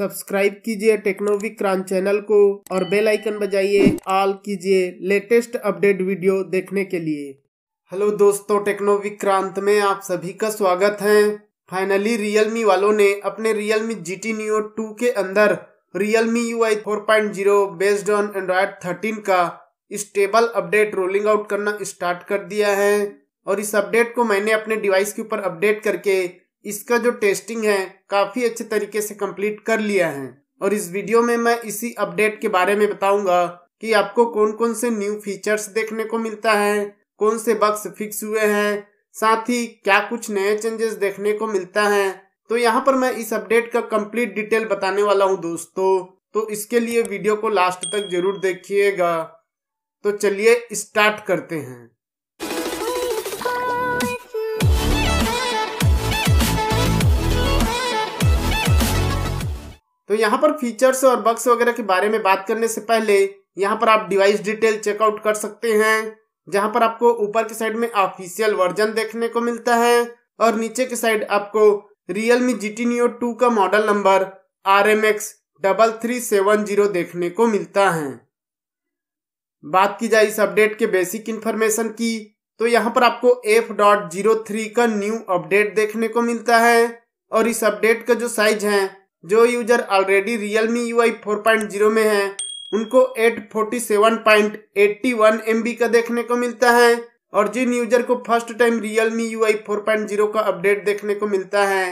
subscribe कीजिए टेक्नोविक crunch channel को और बेल आइकन बजाइए ऑल कीजिए लेटेस्ट अपडेट वीडियो देखने के लिए हेलो दोस्तों टेक्नोविक क्रांत में आप सभी का स्वागत है फाइनली रियलमी वालों ने अपने Realme G T Neo two के अंदर Realme U I four point zero based on Android thirteen का स्टेबल अपडेट रोलिंग आउट करना स्टार्ट कर दिया है और इस अपडेट को मैंने अपने डिवाइस के ऊपर अपडेट करके इसका जो टेस्टिंग है काफ़ी अच्छे तरीके से कंप्लीट कर लिया है और इस वीडियो में मैं इसी अपडेट के बारे में बताऊंगा कि आपको कौन कौन से न्यू फीचर्स देखने को मिलता है कौन से बक्स फिक्स हुए हैं साथ ही क्या कुछ नए चेंजेस देखने को मिलता है तो यहाँ पर मैं इस अपडेट का कंप्लीट डिटेल बताने वाला हूँ दोस्तों तो इसके लिए वीडियो को लास्ट तक जरूर देखिएगा तो चलिए स्टार्ट करते हैं तो यहाँ पर फीचर्स और बक्स वगैरह के बारे में बात करने से पहले यहाँ पर आप डिवाइस डिटेल चेकआउट कर सकते हैं जहाँ पर आपको ऊपर के साइड में ऑफिशियल वर्जन देखने को मिलता है और नीचे के साइड आपको Realme G T Neo two का model number R M X double three seven zero देखने को मिलता है बात की जाए इस अपडेट के बेसिक इन्फॉर्मेशन की तो यहाँ पर आपको एफ डॉट जीरो थ्री का न्यू अपडेट देखने को मिलता है और इस अपडेट का जो साइज है जो user already Realme U I four point zero में है उनको eight forty seven point eighty one M B का देखने को मिलता है और जिन यूजर को first time Realme U I four point zero का अपडेट देखने को मिलता है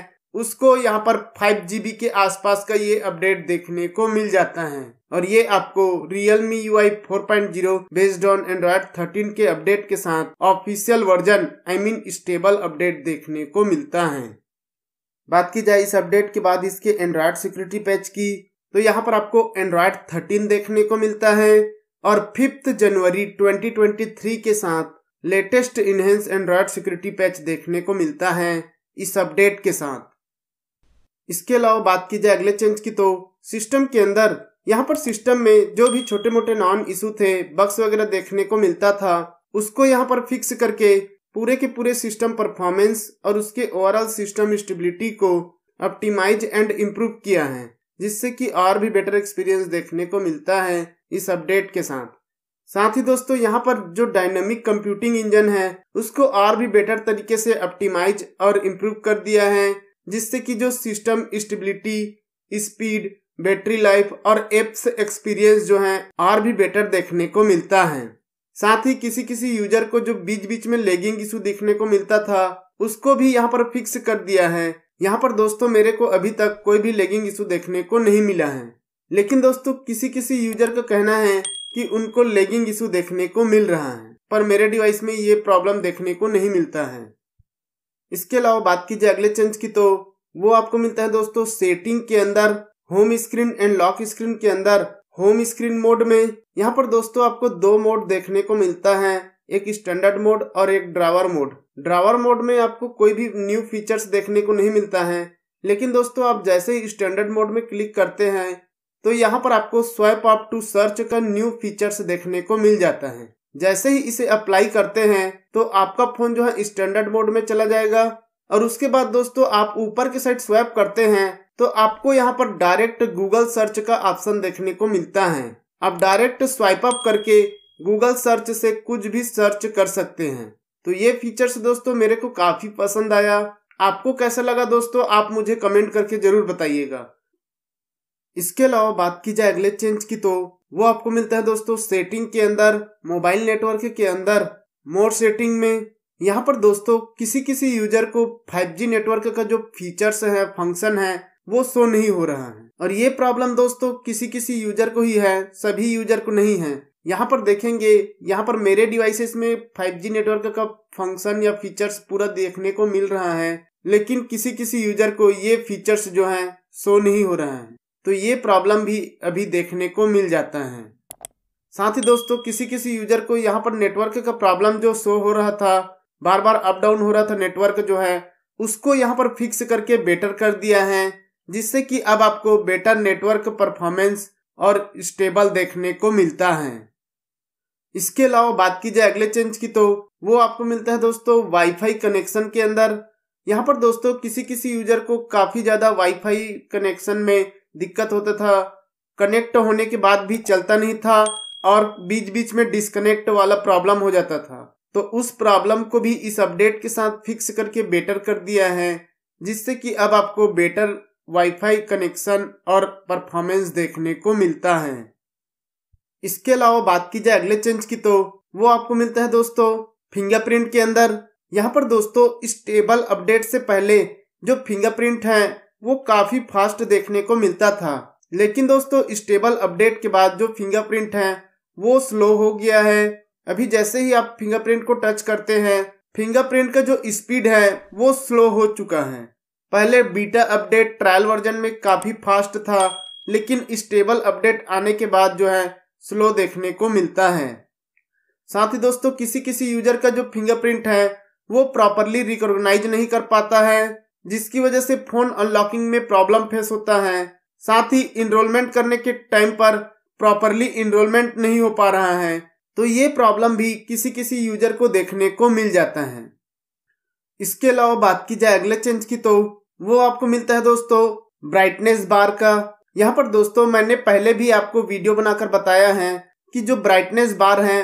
उसको यहाँ पर फाइव जी बी के आसपास का ये अपडेट देखने को मिल जाता है और ये आपको Realme U I four point zero based on Android thirteen के अपडेट के साथ official version I mean stable update देखने को मिलता है बात की जाए इस अपडेट के बाद इसके एंड्रॉयड सिक्योरिटी पैच की तो यहाँ पर आपको एंड्रॉयड थर्टीन देखने को मिलता है और फिफ्थ जनवरी 2023 के साथ latest enhance Android security patch देखने को मिलता है इस अपडेट के साथ इसके अलावा बात की जाए अगले चेंज की तो सिस्टम के अंदर यहाँ पर सिस्टम में जो भी छोटे मोटे नॉन इशू थे बक्स वगैरह देखने को मिलता था उसको यहाँ पर फिक्स करके पूरे के पूरे सिस्टम परफॉर्मेंस और उसके ओवरऑल सिस्टम स्टेबिलिटी को ऑप्टिमाइज एंड इम्प्रूव किया है जिससे कि और भी बेटर एक्सपीरियंस देखने को मिलता है इस अपडेट के साथ साथ ही दोस्तों यहाँ पर जो डायनामिक कंप्यूटिंग इंजन है उसको और भी बेटर तरीके से ऑप्टिमाइज और इम्प्रूव कर दिया है जिससे कि जो system stability speed battery life और एप्स एक्सपीरियंस जो है और भी बेटर देखने को मिलता है साथ ही किसी किसी यूजर को जो बीच बीच में लेगिंग इशू देखने को मिलता था उसको भी यहाँ पर फिक्स कर दिया है यहाँ पर दोस्तों मेरे को अभी तक कोई भी लेगिंग इशू देखने को नहीं मिला है लेकिन दोस्तों किसी किसी यूजर का कहना है कि उनको लेगिंग इशू देखने को मिल रहा है पर मेरे डिवाइस में ये प्रॉब्लम देखने को नहीं मिलता है इसके अलावा बात कीजिए अगले चेंज की तो वो आपको मिलता है दोस्तों सेटिंग के अंदर home screen and lock screen के अंदर होम स्क्रीन मोड में यहाँ पर दोस्तों आपको दो मोड देखने को मिलता है एक स्टैंडर्ड मोड और एक ड्रावर मोड ड्रावर मोड में आपको कोई भी न्यू फीचर्स देखने को नहीं मिलता है लेकिन दोस्तों आप जैसे ही स्टैंडर्ड मोड में क्लिक करते हैं तो यहाँ पर आपको स्वाइप अप टू सर्च का न्यू फीचर्स देखने को मिल जाता है जैसे ही इसे अप्लाई करते हैं तो आपका फोन जो है स्टैंडर्ड मोड में चला जाएगा और उसके बाद दोस्तों आप ऊपर के साइड स्वैप करते हैं तो आपको यहाँ पर डायरेक्ट गूगल सर्च का ऑप्शन देखने को मिलता है आप डायरेक्ट स्वाइप अप करके गूगल सर्च से कुछ भी सर्च कर सकते हैं तो ये फीचर्स दोस्तों मेरे को काफी पसंद आया आपको कैसा लगा दोस्तों आप मुझे कमेंट करके जरूर बताइएगा इसके अलावा बात की जाए अगले चेंज की तो वो आपको मिलता है दोस्तों सेटिंग के अंदर मोबाइल नेटवर्क के अंदर मोर सेटिंग में यहाँ पर दोस्तों किसी किसी यूजर को 5G नेटवर्क का जो फीचर्स है फंक्शन है वो शो नहीं हो रहा है और ये प्रॉब्लम दोस्तों किसी किसी यूजर को ही है सभी यूजर को नहीं है यहाँ पर देखेंगे यहाँ पर मेरे डिवाइसेस में 5G नेटवर्क का फंक्शन या फीचर्स पूरा देखने को मिल रहा है लेकिन किसी किसी यूजर को ये फीचर्स जो है शो नहीं हो रहा है तो ये प्रॉब्लम भी अभी देखने को मिल जाता है साथ ही दोस्तों किसी किसी यूजर को यहाँ पर नेटवर्क का प्रॉब्लम जो शो हो रहा था बार बार अप डाउन हो रहा था नेटवर्क जो है उसको यहाँ पर फिक्स करके बेटर कर दिया है जिससे कि अब आपको बेटर नेटवर्क परफॉर्मेंस और स्टेबल देखने को मिलता है इसके अलावा बात की जाए अगले चेंज की तो वो आपको मिलता है दोस्तों वाईफाई कनेक्शन के अंदर यहाँ पर दोस्तों किसी किसी यूजर को काफ़ी ज़्यादा वाईफाई कनेक्शन में दिक्कत होता था कनेक्ट होने के बाद भी चलता नहीं था और बीच बीच में डिसकनेक्ट वाला प्रॉब्लम हो जाता था तो उस प्रॉब्लम को भी इस अपडेट के साथ फिक्स करके बेटर कर दिया है जिससे कि अब आपको बेटर वाईफाई कनेक्शन और परफॉर्मेंस देखने को मिलता है इसके अलावा बात की जाए अगले चेंज की तो वो आपको मिलता है दोस्तों फिंगरप्रिंट के अंदर यहाँ पर दोस्तों इस टेबल अपडेट से पहले जो फिंगरप्रिंट है वो काफ़ी फास्ट देखने को मिलता था लेकिन दोस्तों इस टेबल अपडेट के बाद जो फिंगरप्रिंट है वो स्लो हो गया है अभी जैसे ही आप फिंगरप्रिंट को टच करते हैं फिंगरप्रिंट का जो स्पीड है वो स्लो हो चुका है पहले बीटा अपडेट ट्रायल वर्जन में काफ़ी फास्ट था लेकिन स्टेबल अपडेट आने के बाद जो है स्लो देखने को मिलता है साथ ही दोस्तों किसी किसी यूजर का जो फिंगरप्रिंट है वो प्रॉपरली रिकॉग्नाइज नहीं कर पाता है जिसकी वजह से फोन अनलॉकिंग में प्रॉब्लम फेस होता है साथ ही इनरोलमेंट करने के टाइम पर प्रॉपरली इनरोलमेंट नहीं हो पा रहा है तो ये प्रॉब्लम भी किसी किसी यूजर को देखने को मिल जाता है इसके अलावा बात की जाए अगले चेंज की तो वो आपको मिलता है दोस्तों ब्राइटनेस बार का यहाँ पर दोस्तों मैंने पहले भी आपको वीडियो बनाकर बताया है कि जो ब्राइटनेस बार है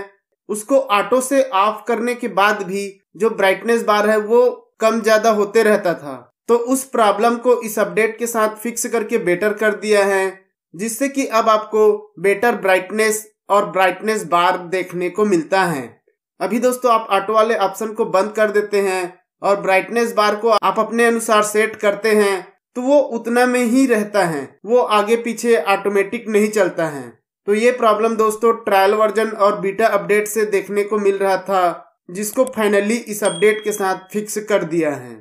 उसको ऑटो से ऑफ करने के बाद भी जो ब्राइटनेस बार है वो कम ज्यादा होते रहता था तो उस प्रॉब्लम को इस अपडेट के साथ फिक्स करके बेटर कर दिया है जिससे कि अब आपको बेटर ब्राइटनेस और ब्राइटनेस बार देखने को मिलता है अभी दोस्तों आप ऑटो वाले ऑप्शन को बंद कर देते हैं और ब्राइटनेस बार को आप अपने अनुसार सेट करते हैं तो वो उतना में ही रहता है वो आगे पीछे ऑटोमेटिक नहीं चलता है तो ये प्रॉब्लम दोस्तों ट्रायल वर्जन और बीटा अपडेट से देखने को मिल रहा था जिसको फाइनली इस अपडेट के साथ फिक्स कर दिया है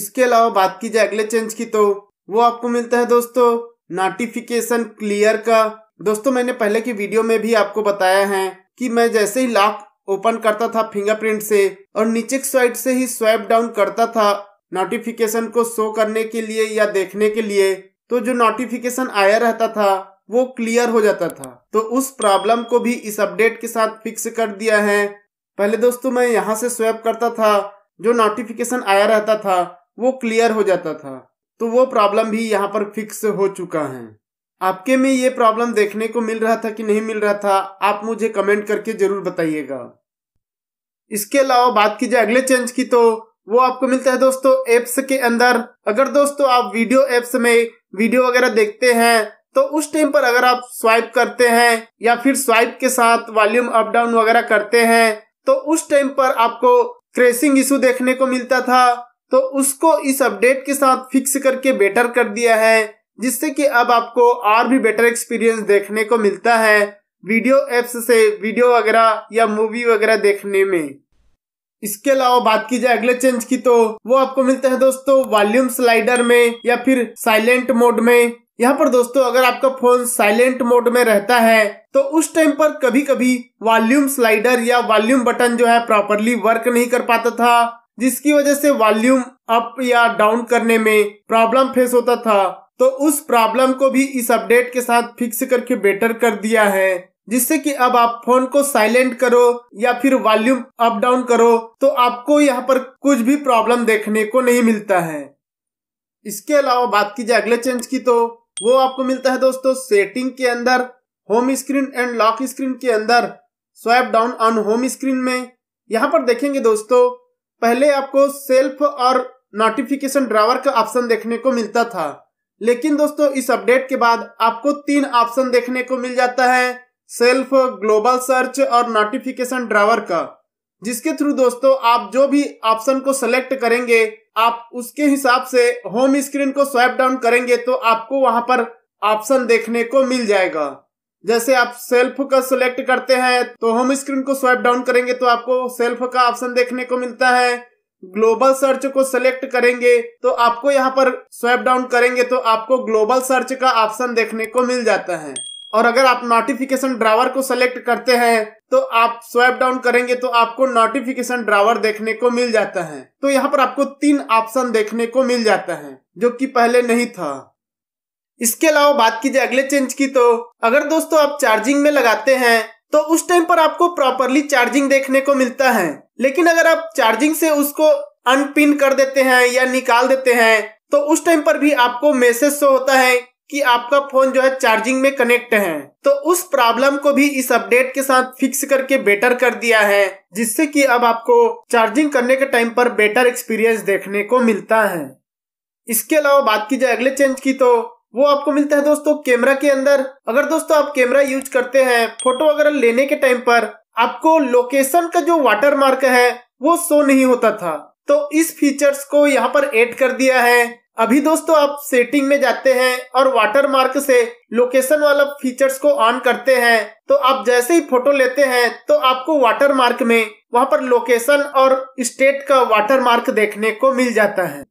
इसके अलावा बात की जाए अगले चेंज की तो वो आपको मिलता है दोस्तों नोटिफिकेशन क्लियर का दोस्तों मैंने पहले की वीडियो में भी आपको बताया है कि मैं जैसे ही लॉक ओपन करता था फिंगरप्रिंट से और नीचे साइड से ही स्वाइप डाउन करता था नोटिफिकेशन को शो करने के लिए या देखने के लिए तो जो नोटिफिकेशन आया रहता था वो क्लियर हो जाता था तो उस प्रॉब्लम को भी इस अपडेट के साथ फिक्स कर दिया है पहले दोस्तों मैं यहाँ से स्वैप करता था जो नोटिफिकेशन आया रहता था वो क्लियर हो जाता था तो वो प्रॉब्लम भी यहाँ पर फिक्स हो चुका है आपके में ये प्रॉब्लम देखने को मिल रहा था कि नहीं मिल रहा था आप मुझे कमेंट करके जरूर बताइएगा इसके अलावा बात की जाए अगले चेंज की तो वो आपको मिलता है दोस्तों एप्स के अंदर अगर दोस्तों आप वीडियो एप्स में वीडियो वगैरह देखते हैं तो उस टाइम पर अगर आप स्वाइप करते हैं या फिर स्वाइप के साथ वॉल्यूम अप डाउन वगैरह करते हैं तो उस टाइम पर आपको क्रेसिंग इशू देखने को मिलता था तो उसको इस अपडेट के साथ फिक्स करके बेटर कर दिया है जिससे कि अब आपको और भी बेटर एक्सपीरियंस देखने को मिलता है वीडियो एप्स से वीडियो वगैरह या मूवी वगैरह देखने में इसके अलावा बात की जाए अगले चेंज की तो वो आपको मिलता है दोस्तों वॉल्यूम स्लाइडर में या फिर साइलेंट मोड में यहाँ पर दोस्तों अगर आपका फोन साइलेंट मोड में रहता है तो उस टाइम पर कभी कभी वॉल्यूम स्लाइडर या वॉल्यूम बटन जो है प्रॉपरली वर्क नहीं कर पाता था जिसकी वजह से वॉल्यूम अप या डाउन करने में प्रॉब्लम फेस होता था तो उस प्रॉब्लम को भी इस अपडेट के साथ फिक्स करके बेटर कर दिया है जिससे कि अब आप फोन को साइलेंट करो या फिर वॉल्यूम अप डाउन करो तो आपको यहाँ पर कुछ भी प्रॉब्लम देखने को नहीं मिलता है इसके अलावा बात की जाए अगले चेंज की तो वो आपको मिलता है दोस्तों सेटिंग के अंदर home screen and lock screen के अंदर swipe down on home screen में यहाँ पर देखेंगे दोस्तों पहले आपको सेल्फ और नोटिफिकेशन ड्राइवर का ऑप्शन देखने को मिलता था लेकिन दोस्तों इस अपडेट के बाद आपको तीन ऑप्शन देखने को मिल जाता है सेल्फ ग्लोबल सर्च और नोटिफिकेशन ड्राइवर का जिसके थ्रू दोस्तों आप जो भी ऑप्शन को सेलेक्ट करेंगे आप उसके हिसाब से होम स्क्रीन को स्वाइप डाउन करेंगे तो आपको वहां पर ऑप्शन देखने को मिल जाएगा जैसे आप सेल्फ का सिलेक्ट करते हैं तो होम स्क्रीन को स्वाइप डाउन करेंगे तो आपको सेल्फ का ऑप्शन देखने को मिलता है ग्लोबल सर्च को सिलेक्ट करेंगे तो आपको यहाँ पर स्वेप डाउन करेंगे तो आपको ग्लोबल सर्च का ऑप्शन देखने को मिल जाता है और अगर आप नोटिफिकेशन ड्रावर को सिलेक्ट करते हैं तो आप स्वेप डाउन करेंगे तो आपको नोटिफिकेशन ड्रावर देखने को मिल जाता है तो यहाँ पर आपको तीन ऑप्शन देखने को मिल जाता है जो कि पहले नहीं था इसके अलावा बात कीजिए अगले चेंज की तो अगर दोस्तों आप चार्जिंग में लगाते हैं तो उस टाइम पर आपको प्रॉपरली चार्जिंग देखने को मिलता है लेकिन अगर आप चार्जिंग से उसको अनपिन कर देते हैं या निकाल देते हैं तो उस टाइम पर भी आपको मैसेज शो होता है कि आपका फोन जो है चार्जिंग में कनेक्ट है तो उस प्रॉब्लम को भी इस अपडेट के साथ फिक्स करके बेटर कर दिया है जिससे कि अब आपको चार्जिंग करने के टाइम पर बेटर एक्सपीरियंस देखने को मिलता है इसके अलावा बात की जाए अगले चेंज की तो वो आपको मिलता है दोस्तों कैमरा के अंदर अगर दोस्तों आप कैमरा यूज करते हैं फोटो वगैरह लेने के टाइम पर आपको लोकेशन का जो वाटर मार्क है वो शो नहीं होता था तो इस फीचर्स को यहाँ पर ऐड कर दिया है अभी दोस्तों आप सेटिंग में जाते हैं और वाटर मार्क से लोकेशन वाला फीचर्स को ऑन करते हैं तो आप जैसे ही फोटो लेते हैं तो आपको वाटर मार्क में वहां पर लोकेशन और स्टेट का वाटर मार्क देखने को मिल जाता है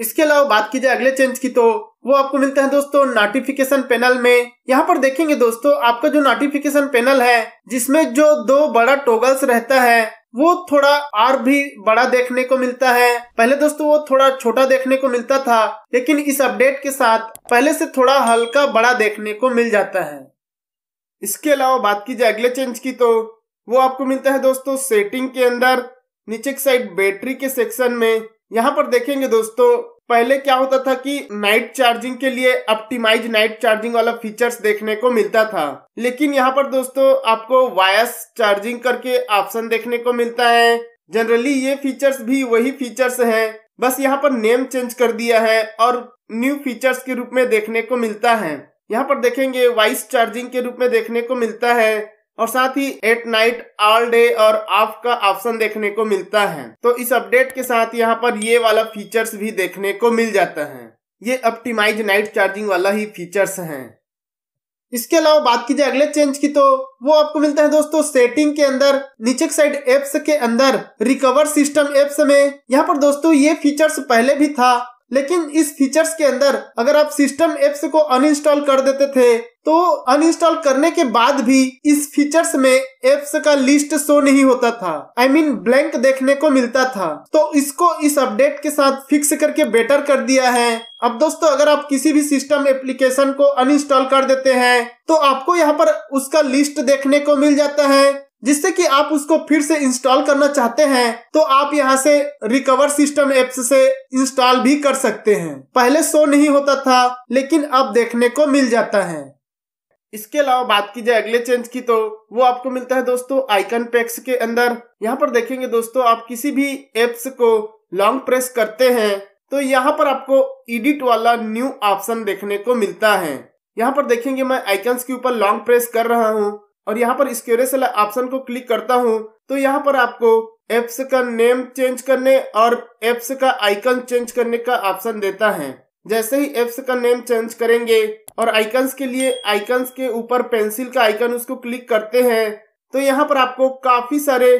इसके अलावा बात की जाए अगले चेंज की तो वो आपको मिलता है दोस्तों नोटिफिकेशन पैनल में यहाँ पर देखेंगे दोस्तों आपका जो नोटिफिकेशन पैनल है जिसमें जो दो बड़ा टोगल्स रहता है वो थोड़ा और भी बड़ा देखने को मिलता है पहले दोस्तों वो थोड़ा छोटा देखने को मिलता था लेकिन इस अपडेट के साथ पहले से थोड़ा हल्का बड़ा देखने को मिल जाता है इसके अलावा बात की जाए अगले चेंज की तो वो आपको मिलता है दोस्तों सेटिंग के अंदर नीचे साइड बैटरी के सेक्शन में यहाँ पर देखेंगे दोस्तों पहले क्या होता था कि नाइट चार्जिंग के लिए ऑप्टिमाइज नाइट चार्जिंग वाला फीचर्स देखने को मिलता था लेकिन यहाँ पर दोस्तों आपको वायरस चार्जिंग करके ऑप्शन देखने को मिलता है जनरली ये फीचर्स भी वही फीचर्स है बस यहाँ पर नेम चेंज कर दिया है और न्यू फीचर्स के रूप में देखने को मिलता है यहाँ पर देखेंगे वाइस चार्जिंग के रूप में देखने को मिलता है और साथ ही एट नाइट ऑल डे और ऑफ का ऑप्शन देखने को मिलता है तो इस अपडेट के साथ यहाँ पर ये वाला फीचर्स भी देखने को मिल जाता है ये ऑप्टिमाइज नाइट चार्जिंग वाला ही फीचर्स हैं इसके अलावा बात की जाए अगले चेंज की तो वो आपको मिलता है दोस्तों सेटिंग के अंदर नीचे साइड एप्स के अंदर रिकवर सिस्टम एप्स में यहाँ पर दोस्तों ये फीचर्स पहले भी था लेकिन इस फीचर्स के अंदर अगर आप सिस्टम एप्स को अनइंस्टॉल कर देते थे तो अनइंस्टॉल करने के बाद भी इस फीचर्स में एप्स का लिस्ट शो नहीं होता था I I mean mean, blank देखने को मिलता था तो इसको इस अपडेट के साथ फिक्स करके बेटर कर दिया है अब दोस्तों अगर आप किसी भी सिस्टम एप्लीकेशन को अनइंस्टॉल कर देते हैं तो आपको यहाँ पर उसका लिस्ट देखने को मिल जाता है जिससे कि आप उसको फिर से इंस्टॉल करना चाहते हैं तो आप यहाँ से रिकवर सिस्टम एप्स से इंस्टॉल भी कर सकते हैं पहले शो नहीं होता था लेकिन अब देखने को मिल जाता है इसके अलावा बात की जाए अगले चेंज की तो वो आपको मिलता है दोस्तों आइकन पैक्स के अंदर यहाँ पर देखेंगे दोस्तों आप किसी भी एप्स को लॉन्ग प्रेस करते हैं तो यहाँ पर आपको एडिट वाला न्यू ऑप्शन देखने को मिलता है यहाँ पर देखेंगे मैं आइकन्स के ऊपर लॉन्ग प्रेस कर रहा हूँ और यहाँ पर स्केरेसल ऑप्शन को क्लिक करता हूँ तो यहाँ पर आपको एप्स का नेम चेंज करने और एप्स का आइकन चेंज करने का ऑप्शन देता है जैसे ही एप्स का नेम चेंज करेंगे और आइकन्स के लिए आइकन्स के ऊपर पेंसिल का आइकन उसको क्लिक करते हैं तो यहाँ पर आपको काफी सारे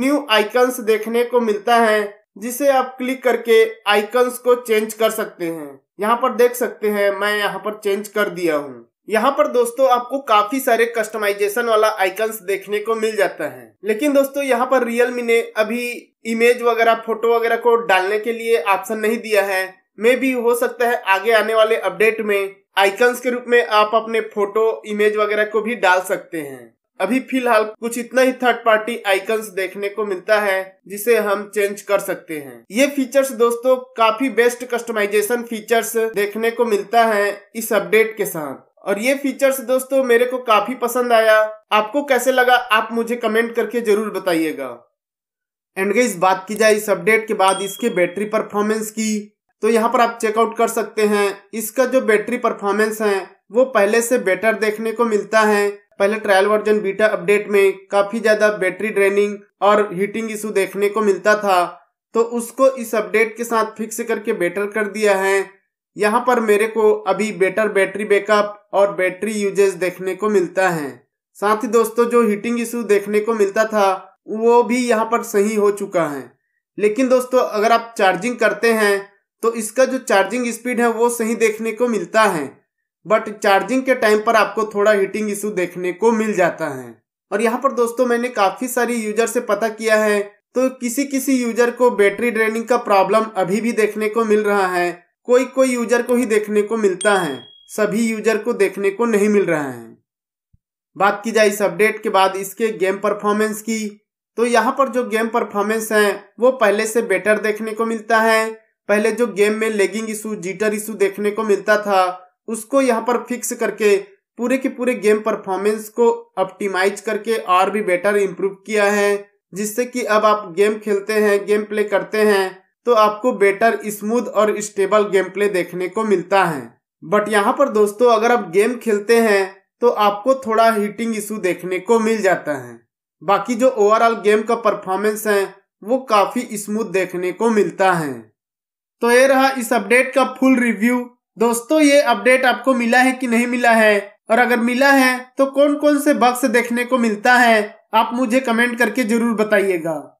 न्यू आइकन्स देखने को मिलता है जिसे आप क्लिक करके आइकन्स को चेंज कर सकते हैं यहाँ पर देख सकते हैं मैं यहाँ पर चेंज कर दिया हूँ यहाँ पर दोस्तों आपको काफी सारे कस्टमाइजेशन वाला आइकन्स देखने को मिल जाता है लेकिन दोस्तों यहाँ पर रियलमी ने अभी इमेज वगैरह फोटो वगैरह को डालने के लिए ऑप्शन नहीं दिया है मे भी हो सकता है आगे आने वाले अपडेट में आइकन्स के रूप में आप अपने फोटो इमेज वगैरह को भी डाल सकते हैं अभी फिलहाल कुछ इतना ही थर्ड पार्टी आइकन्स देखने को मिलता है जिसे हम चेंज कर सकते हैं ये फीचर्स दोस्तों काफी बेस्ट कस्टमाइजेशन फीचर्स देखने को मिलता है इस अपडेट के साथ और ये फीचर्स दोस्तों मेरे को काफी पसंद आया आपको कैसे लगा आप मुझे कमेंट करके जरूर बताइएगा एंड गई बात की जाए इस अपडेट के बाद इसके बैटरी परफॉर्मेंस की तो यहाँ पर आप चेकआउट कर सकते हैं इसका जो बैटरी परफॉर्मेंस है वो पहले से बेटर देखने को मिलता है पहले ट्रायल वर्जन बीटा अपडेट में काफी ज्यादा बैटरी ड्रेनिंग और हीटिंग इशू देखने को मिलता था तो उसको इस अपडेट के साथ फिक्स करके बेटर कर दिया है यहाँ पर मेरे को अभी बेटर बैटरी बैकअप और बैटरी यूजेज देखने को मिलता है साथ ही दोस्तों जो हीटिंग इशू देखने को मिलता था वो भी यहाँ पर सही हो चुका है लेकिन दोस्तों अगर आप चार्जिंग करते हैं तो इसका जो चार्जिंग स्पीड है वो सही देखने को मिलता है बट चार्जिंग के टाइम पर आपको थोड़ा हीटिंग इशू देखने को मिल जाता है और यहाँ पर दोस्तों मैंने काफ़ी सारी यूजर से पता किया है तो किसी किसी यूजर को बैटरी ड्रेनिंग का प्रॉब्लम अभी भी देखने को मिल रहा है कोई कोई यूजर को ही देखने को मिलता है सभी यूजर को देखने को नहीं मिल रहा है बात की जाए इस अपडेट के बाद इसके गेम परफॉर्मेंस की तो यहाँ पर जो गेम परफॉर्मेंस है वो पहले से बेटर देखने को मिलता है पहले जो गेम में लेगिंग इशू जीटर इशू देखने को मिलता था उसको यहाँ पर फिक्स करके पूरे के पूरे गेम परफॉर्मेंस को ऑप्टिमाइज करके और भी बेटर इम्प्रूव किया है जिससे कि अब आप गेम खेलते हैं गेम प्ले करते हैं तो आपको बेटर स्मूथ और स्टेबल गेम प्ले देखने को मिलता है बट यहाँ पर दोस्तों अगर आप गेम खेलते हैं तो आपको थोड़ा हीटिंग इशू देखने को मिल जाता है बाकी जो ओवरऑल गेम का परफॉर्मेंस है वो काफ़ी स्मूथ देखने को मिलता है तो ये रहा इस अपडेट का फुल रिव्यू दोस्तों ये अपडेट आपको मिला है कि नहीं मिला है और अगर मिला है तो कौन कौन से बक्स देखने को मिलता है आप मुझे कमेंट करके जरूर बताइएगा